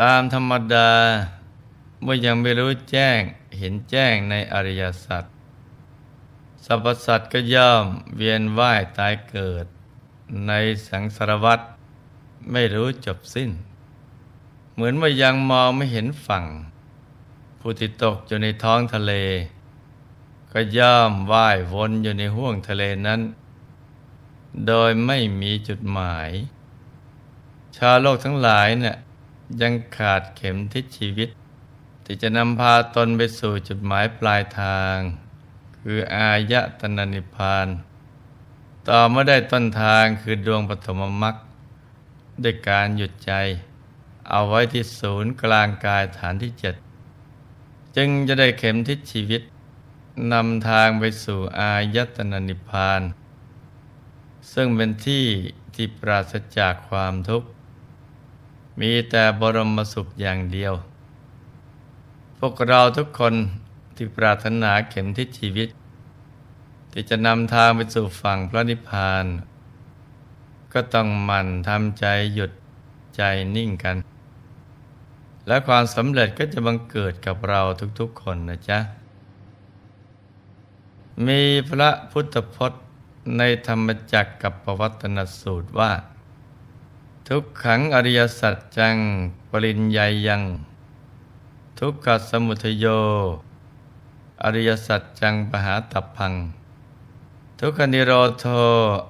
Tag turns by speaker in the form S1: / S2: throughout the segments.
S1: ตามธรรมดาเมื่อยังไม่รู้แจ้งเห็นแจ้งในอริยสัจสรรพสัตว์ก็ย่อมเวียนว่ายตายเกิด ในสังสารวัฏไม่รู้จบสิ้น เหมือนว่ายังมองไม่เห็นฝั่ง ผู้ที่ตกอยู่ในท้องทะเล ก็ย่อมว่ายวนอยู่ในห้วงทะเลนั้น โดยไม่มีจุดหมาย ชาวโลกทั้งหลายเนี่ยยังขาดเข็มทิศชีวิต ที่จะนำพาตนไปสู่จุดหมายปลายทาง คืออายะตนะนิพพานต่อเมื่อได้ต้นทางคือดวงปฐมมรรคด้วยการหยุดใจ เอาไว้ที่ศูนย์กลางกายฐานที่เจ็ดจึงจะได้เข็มทิศชีวิตนำทางไปสู่อายตนะนิพพานซึ่งเป็นที่ที่ปราศจากความทุกข์มีแต่บรมสุขอย่างเดียว พวกเราทุกคนที่ปรารถนาเข็มทิศชีวิต ที่จะนำทางไปสู่ฝั่งพระนิพพาน ก็ต้องหมั่นทำใจหยุดใจนิ่งกัน และความสำเร็จก็จะบังเกิดกับเราทุกๆคนนะจ๊ะ มีพระพุทธพจน์ในธรรมจักรกับปวัตนสูตรว่าทุกขังอริยสัจจังปริญญายังทุกขสมุทโย อริยสัจจังปหาตับพัง ทุกขนิโรโท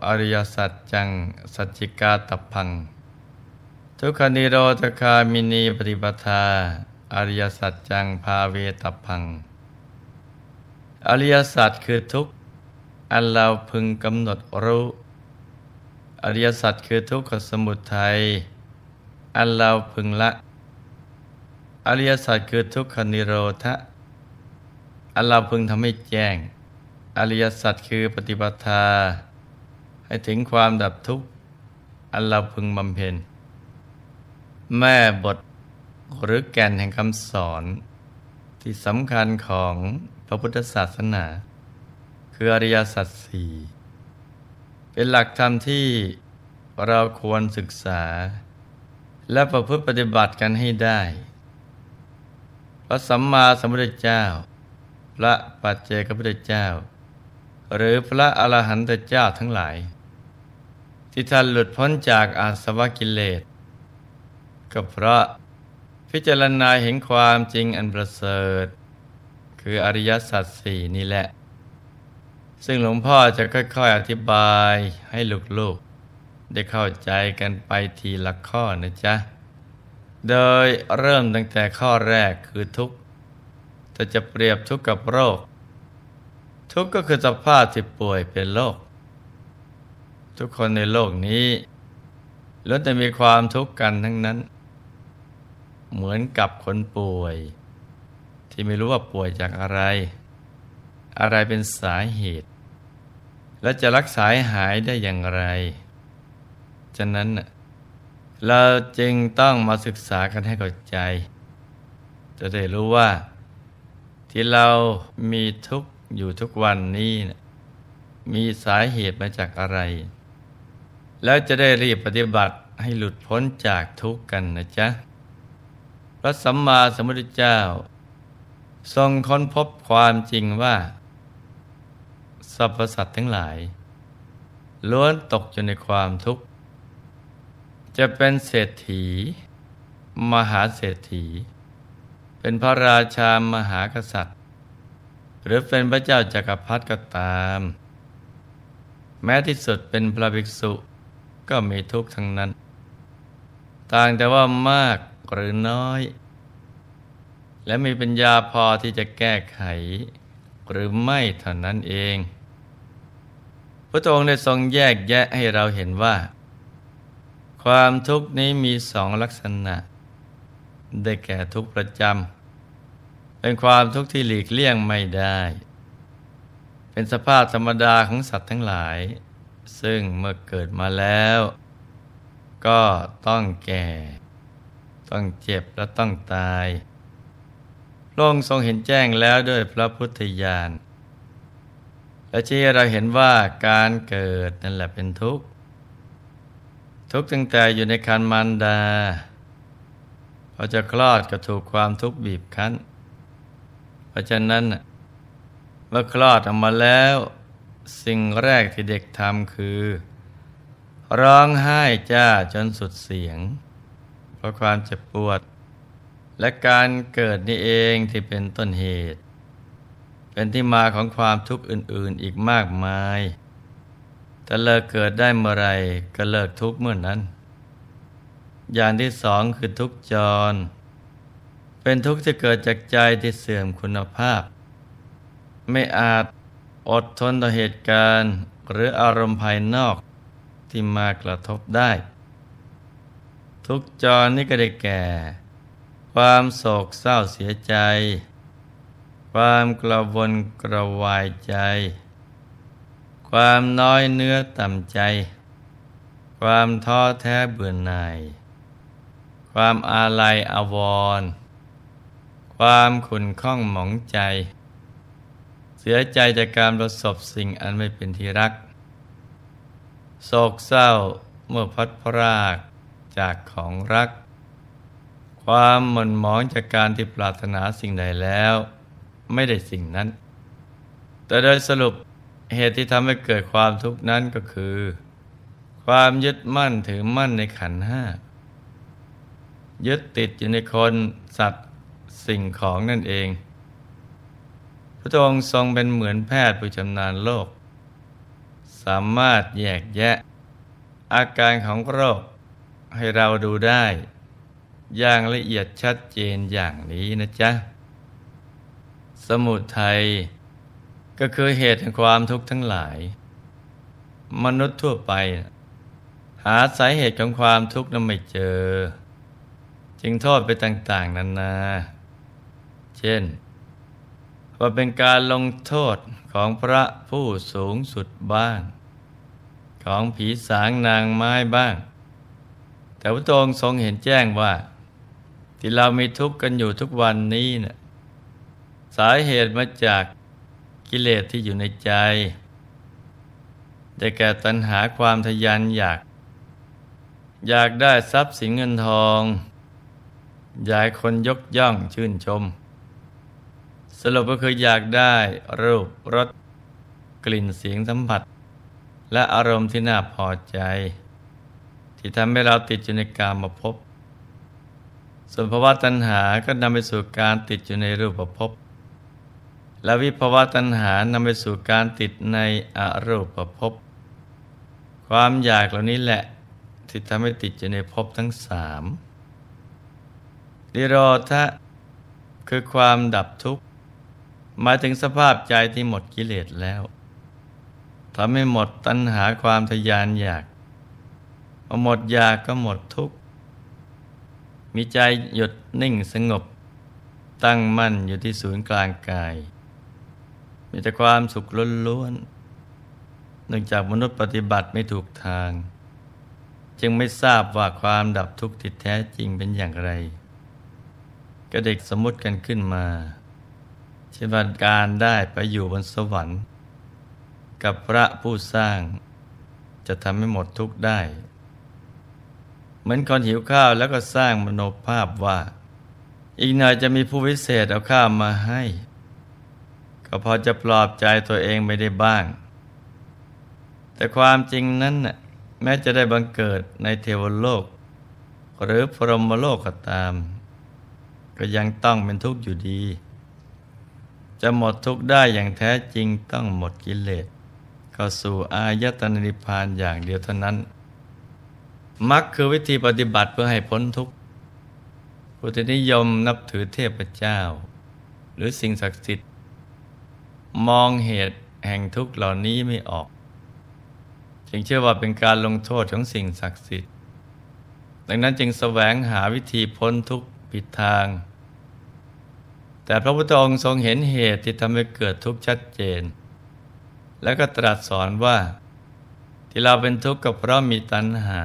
S1: อริยสัจจังสัจจิกาตับพัง ทุกขนิโรธคามินีปฏิปทา อริยสัจจังพาเวตับพังอริยสัจคือทุกอันเราพึงกำหนดรู้อริยสัจคือทุกขสมุทัยอันเราพึงละอริยสัจคือทุกขนิโรธะอันเราพึงทำให้แจ้งอริยสัจคือปฏิปทา ให้ถึงความดับทุกข์อันเราพึงบำเพ็ญแม่บทหรือแก่นแห่งคำสอน ที่สำคัญของพระพุทธศาสนา คืออริยสัจสี่เป็นหลักธรรมที่เราควรศึกษา และประพฤติปฏิบัติกันให้ได้ พระสัมมาสัมพุทธเจ้า พระปัจเจกพุทธเจ้า หรือพระอรหันตเจ้าทั้งหลายที่ท่านหลุดพ้นจากอาสวะกิเลส ก็เพราะพิจารณาเห็นความจริงอันประเสริฐ คืออริยสัจสี่นี่แหละซึ่งหลวงพ่อจะค่อย ๆ อธิบายให้ลูกๆ ได้เข้าใจกันไปทีละข้อนะจ๊ะ โดยเริ่มตั้งแต่ข้อแรกคือทุกข์แต่จะเปรียบทุกข์กับโรค ทุกข์ก็คือสภาพที่ป่วยเป็นโรคทุกคนในโลกนี้ล้วนแต่มีความทุกข์กันทั้งนั้น เหมือนกับคนป่วย ที่ไม่รู้ว่าป่วยจากอะไร อะไรเป็นสาเหตุและจะรักษาหายได้อย่างไร ฉะนั้นเราจึงต้องมาศึกษากันให้เข้าใจ จะได้รู้ว่า ที่เรามีทุกข์อยู่ทุกวันนี้นะมีสาเหตุมาจากอะไร แล้วจะได้รีบปฏิบัติให้หลุดพ้นจากทุกข์กันนะจ๊ะ พระสัมมาสัมพุทธเจ้า ทรงค้นพบความจริงว่าสรรพสัตว์ทั้งหลาย ล้วนตกอยู่ในความทุกข์ จะเป็นเศรษฐี มหาเศรษฐี เป็นพระราชามหากษัตริย์ หรือเป็นพระเจ้าจากักรพรรดิก็ตาม แม้ที่สุดเป็นพระภิกษุก็มีทุกข์ทั้งนั้น ต่างแต่ว่ามากหรือน้อย และมีปัญญาพอที่จะแก้ไขหรือไม่เท่านั้นเองพระองค์ได้ทรงแยกแยะให้เราเห็นว่า ความทุกข์นี้มีสองลักษณะ ได้แก่ทุกข์ประจำเป็นความทุกข์ที่หลีกเลี่ยงไม่ได้ เป็นสภาพธรรมดาของสัตว์ทั้งหลาย ซึ่งเมื่อเกิดมาแล้วก็ต้องแก่ ต้องเจ็บและต้องตายพระองค์ทรงเห็นแจ้งแล้วด้วยพระพุทธญาณและชี้เราเห็นว่าการเกิดนั่นแหละเป็นทุกข์ทุกข์ตั้งแต่อยู่ในคันมันดาพอจะคลอดก็ถูกความทุกข์บีบคั้น เพราะฉะนั้นเมื่อคลอดออกมาแล้วสิ่งแรกที่เด็กทำคือ ร้องไห้จ้าจนสุดเสียง เพราะความเจ็บปวด และการเกิดนี่เองที่เป็นต้นเหตุเป็นที่มาของความทุกข์อื่นๆอีกมากมายถ้าเลิกเกิดได้เมื่อไรก็เลิกทุกข์เมื่อนั้น อย่างที่สองคือทุกข์จร เป็นทุกข์ที่เกิดจากใจที่เสื่อมคุณภาพ ไม่อาจอดทนต่อเหตุการณ์หรืออารมณ์ภายนอกที่มากระทบได้ ทุกจรนี่ก็ได้แก่ ความโศกเศร้าเสียใจความกระวนกระวายใจ ความน้อยเนื้อต่ำใจ ความท้อแท้เบื่อหน่ายความอาลัยอาวรณ์ความขุนข้องหมองใจ เสียใจจากการประสบสิ่งอันไม่เป็นที่รัก โศกเศร้าเมื่อพัดพราก จากของรัก ความหม่นหมองจากการที่ปรารถนาสิ่งใดแล้วไม่ได้สิ่งนั้น แต่โดยสรุปเหตุที่ทำให้เกิดความทุกข์นั้นก็คือ ความยึดมั่นถือมั่นในขันห้า ยึดติดอยู่ในคนสัตว์สิ่งของนั่นเอง พระองค์ทรงเป็นเหมือนแพทย์ผู้ชำนาญโรค สามารถแยกแยะ อาการของโรค ให้เราดูได้ อย่างละเอียดชัดเจนอย่างนี้นะจ๊ะสมุทัยก็คือเหตุแห่งความทุกข์ทั้งหลาย มนุษย์ทั่วไป หาสาเหตุของความทุกข์นั้นไม่เจอ จึงโทษไปต่างๆนานาเช่น ว่าเป็นการลงโทษของพระผู้สูงสุดบ้าง ของผีสางนางไม้บ้าง แต่พระองค์ทรงเห็นแจ้งว่า ที่เรามีทุกข์กันอยู่ทุกวันนี้นะ่ยสาเหตุมาจากกิเลสที่อยู่ในใจ ได้แก่ตัณหาความทยานอยาก อยากได้ทรัพย์สินเงินทองอยากคนยกย่องชื่นชม สรุปก็คืออยากได้รูปรส กลิ่นเสียงสัมผัส และอารมณ์ที่น่าพอใจ ที่ทำให้เราติดอยู่ในกามภพส่วนภาวะตัณหาก็นำไปสู่การติดอยู่ในรูปภพและวิภวะตัณหานำไปสู่การติดในอรูปภพความอยากเหล่านี้แหละที่ทำให้ติดอยู่ในภพทั้งสามนิโรธะคือความดับทุกข์หมายถึงสภาพใจที่หมดกิเลสแล้วทำให้หมดตัณหาความทยานอยากพอหมดอยากก็หมดทุกข์ มีใจหยุดนิ่งสงบ ตั้งมั่นอยู่ที่ศูนย์กลางกายมีแต่ความสุขล้วนๆเนื่องจากมนุษย์ปฏิบัติไม่ถูกทาง จึงไม่ทราบว่าความดับทุกข์ที่แท้จริงเป็นอย่างไร ก็เด็กสมมติกันขึ้นมาเช่นว่าการได้ไปอยู่บนสวรรค์ กับพระผู้สร้าง จะทำให้หมดทุกข์ได้ เหมือนคนหิวข้าวแล้วก็สร้างมโนภาพว่า อีกหน่อยจะมีผู้วิเศษเอาข้าวมาให้ก็พอจะปลอบใจตัวเองไม่ได้บ้าง แต่ความจริงนั้นน่ะแม้จะได้บังเกิดในเทวโลก หรือพรหมโลกก็ตาม ก็ยังต้องเป็นทุกข์อยู่ดี จะหมดทุกข์ได้อย่างแท้จริงต้องหมดกิเลสก็สู่อายตนะนิพพานอย่างเดียวเท่านั้นมรรคคือวิธีปฏิบัติเพื่อให้พ้นทุกข์ผู้ที่นิยมนับถือเทพเจ้า หรือสิ่งศักดิ์สิทธิ์มองเหตุแห่งทุกข์เหล่านี้ไม่ออก จึงเชื่อว่าเป็นการลงโทษของสิ่งศักดิ์สิทธิ์ ดังนั้นจึงแสวงหาวิธีพ้นทุกข์ผิดทาง แต่พระพุทธองค์ทรงเห็นเหตุที่ทำให้เกิดทุกข์ชัดเจน แล้วก็ตรัสสอนว่า ที่เราเป็นทุกข์ก็เพราะมีตัณหา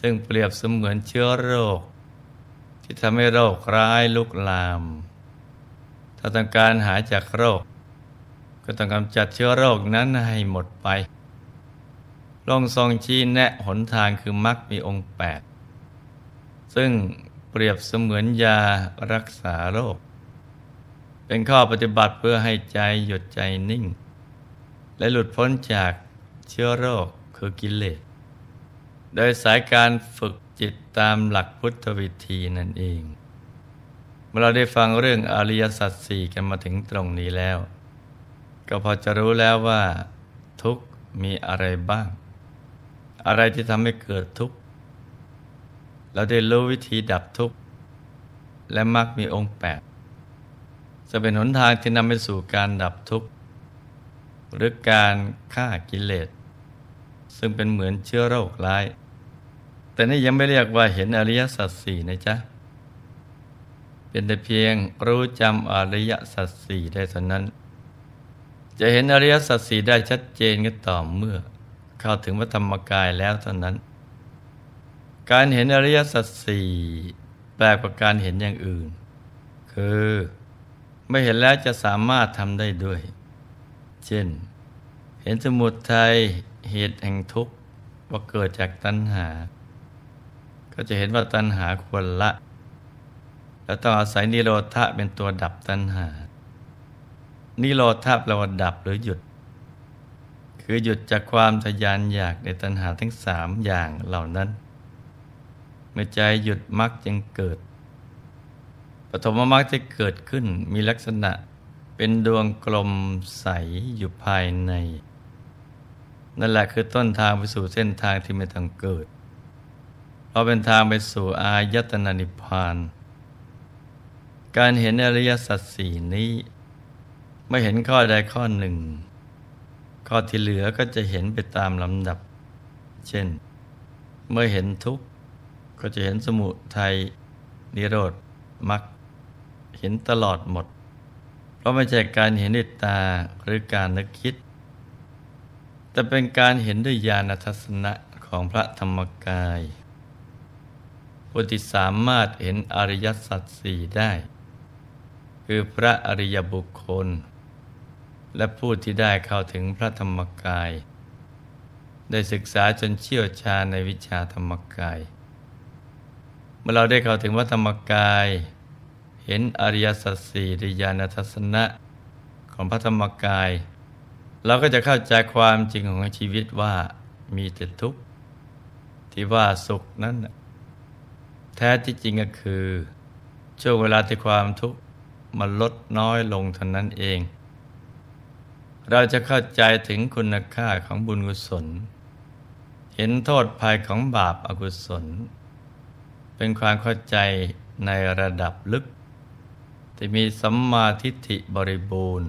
S1: ซึ่งเปรียบเสมือนเชื้อโรค ที่ทำให้โรคร้ายลุกลามถ้าต้องการหายจากโรค ก็ต้องกำจัดเชื้อโรคนั้นให้หมดไปลงทรงชี้แนะหนทางคือมรรคมีองค์แปดซึ่งเปรียบเสมือนยารักษาโรค เป็นข้อปฏิบัติเพื่อให้ใจหยุดใจนิ่ง และหลุดพ้นจากเชื้อโรคคือกิเลส โดยสายการฝึกจิตตามหลักพุทธวิธีนั่นเองมื่อเราได้ฟังเรื่องอริยสัจสี่กันมาถึงตรงนี้แล้ว ก็พอจะรู้แล้วว่า ทุกมีอะไรบ้าง อะไรที่ทำให้เกิดทุกข์ เราได้รู้วิธีดับทุกข์และมักมีองค์แปดจะเป็นหนทางที่นำไปสู่การดับทุกข์หรือการฆ่ากิเลสซึ่งเป็นเหมือนเชื้อโรคร้าย แต่นี่ยังไม่เรียกว่าเห็นอริยสัจสี่นะจ๊ะเป็นแต่เพียงรู้จำอริยสัจสี่ได้เท่านั้น จะเห็น อริยสัจสี่ได้ชัดเจนก็ต่อเมื่อ เข้าถึงวัธรรมกายแล้วเท่านั้น การเห็นอริยสัจสี่แปลกกว่าการเห็นอย่างอื่น คือไม่เห็นแล้วจะสามารถทำได้ด้วย เช่น เห็นสมุทัยเหตุแห่งทุกข์ว่าเกิดจากตัณหา ก็จะเห็นว่าตัณหาควรละแล้วต้องอาศัยนิโรธะเป็นตัวดับตัณหา นิโรธะแปลว่าดับหรือหยุด คือหยุดจากความทยานอยากในตัณหาทั้งสามอย่างเหล่านั้น เมื่อใจหยุดมรรคจึงเกิด ปฐมมรรคจะเกิดขึ้นมีลักษณะเป็นดวงกลมใสอยู่ภายใน นั่นแหละคือต้นทางไปสู่เส้นทางที่ไม่ต้องเกิด เพราะเป็นทางไปสู่อายตนะนิพพานการเห็นอริยสัจสี่นี้ไม่เห็นข้อใดข้อหนึ่ง ข้อที่เหลือก็จะเห็นไปตามลำดับ เช่น เมื่อเห็นทุกข์ก็จะเห็นสมุทัยนิโรธมรรคเห็นตลอดหมด เพราะไม่ใช่การเห็นด้วยตาหรือการนึกคิดแต่เป็นการเห็นด้วยญาณทัศนะของพระธรรมกายผู้ที่สามารถเห็นอริยสัจสี่ได้คือพระอริยบุคคล และผู้ที่ได้เข้าถึงพระธรรมกาย ได้ศึกษาจนเชี่ยวชาญในวิชาธรรมกาย เมื่อเราได้เข้าถึงพระธรรมกาย เห็นอริยสัจสี่ริยานทัศนะ ของพระธรรมกาย เราก็จะเข้าใจความจริงของชีวิตว่ามีแต่ทุกข์ที่ว่าสุขนั้นแท้ที่จริงก็คือช่วงเวลาที่ความทุกข์มันลดน้อยลงเท่านั้นเอง เราจะเข้าใจถึงคุณค่าของบุญกุศล เห็นโทษภัยของบาปอากุศล เป็นความเข้าใจในระดับลึก ที่มีสัมมาทิฏฐิบริบูรณ์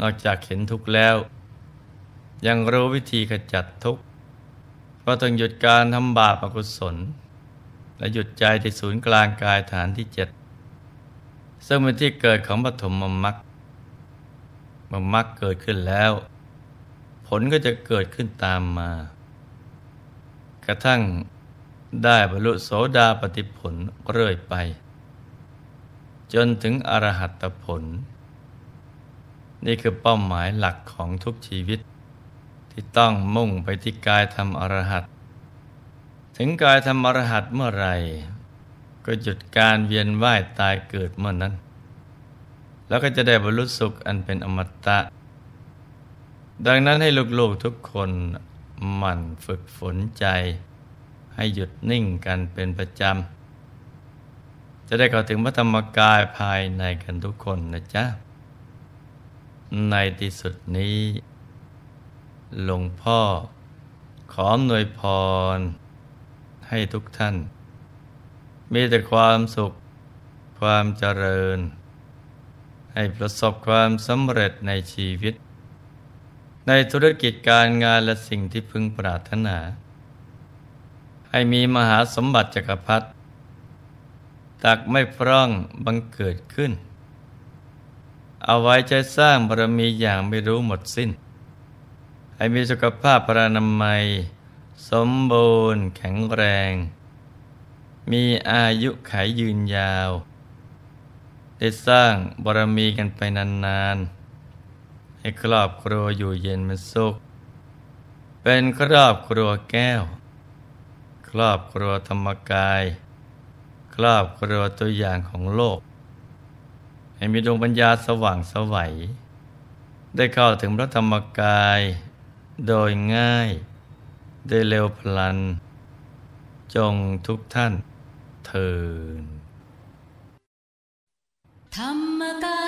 S1: นอกจากเห็นทุกข์แล้ว ยังรู้วิธีขจัดทุกข์ว่าต้องหยุดการทำบาปอกุศล และหยุดใจที่ศูนย์กลางกายฐานที่เจ็ดซึ่งเป็นที่เกิดของปฐมมรรค มรรคเกิดขึ้นแล้ว ผลก็จะเกิดขึ้นตามมา กระทั่งได้บรรลุโสดาปฏิผลเรื่อยไป จนถึงอรหัตผล นี่คือเป้าหมายหลักของทุกชีวิต ที่ต้องมุ่งไปที่ กายทำอรหัต ถึงกายทำอรหัตเมื่อไรก็หยุดการเวียนว่ายตายเกิดเมื่อนนั้น แล้วก็จะได้บรรลุสุขอันเป็นอมตะ ดังนั้นให้ลูกๆทุกคนหมั่นฝึกฝนใจ ให้หยุดนิ่งกันเป็นประจำ จะได้เข้าถึงพระธรรมกายภายในกันทุกคนนะจ๊ะ ในที่สุดนี้หลวงพ่อขออนวยพรให้ทุกท่านมีแต่ความสุข ความเจริญ ให้ประสบความสำเร็จในชีวิต ในธุรกิจการงานและสิ่งที่พึงปรารถนา ให้มีมหาสมบัติจักรพรรดิ ตักไม่พร่องบังเกิดขึ้น เอาไว้ใช้สร้างบารมีอย่างไม่รู้หมดสิ้น ให้มีสุขภาพพระนามัย สมบูรณ์แข็งแรงมีอายุขายยืนยาว ได้สร้างบารมีกันไปนานๆ ให้ครอบครัวอยู่เย็นมันสุข เป็นครอบครัวแก้ว ครอบครัวธรรมกาย ครอบครัวตัวอย่างของโลก ให้มีดวงปัญญาสว่างสวัยได้เข้าถึงพระธรรมกาย โดยง่าย ได้เร็วพลัน จงทุกท่านเทินธรรมกา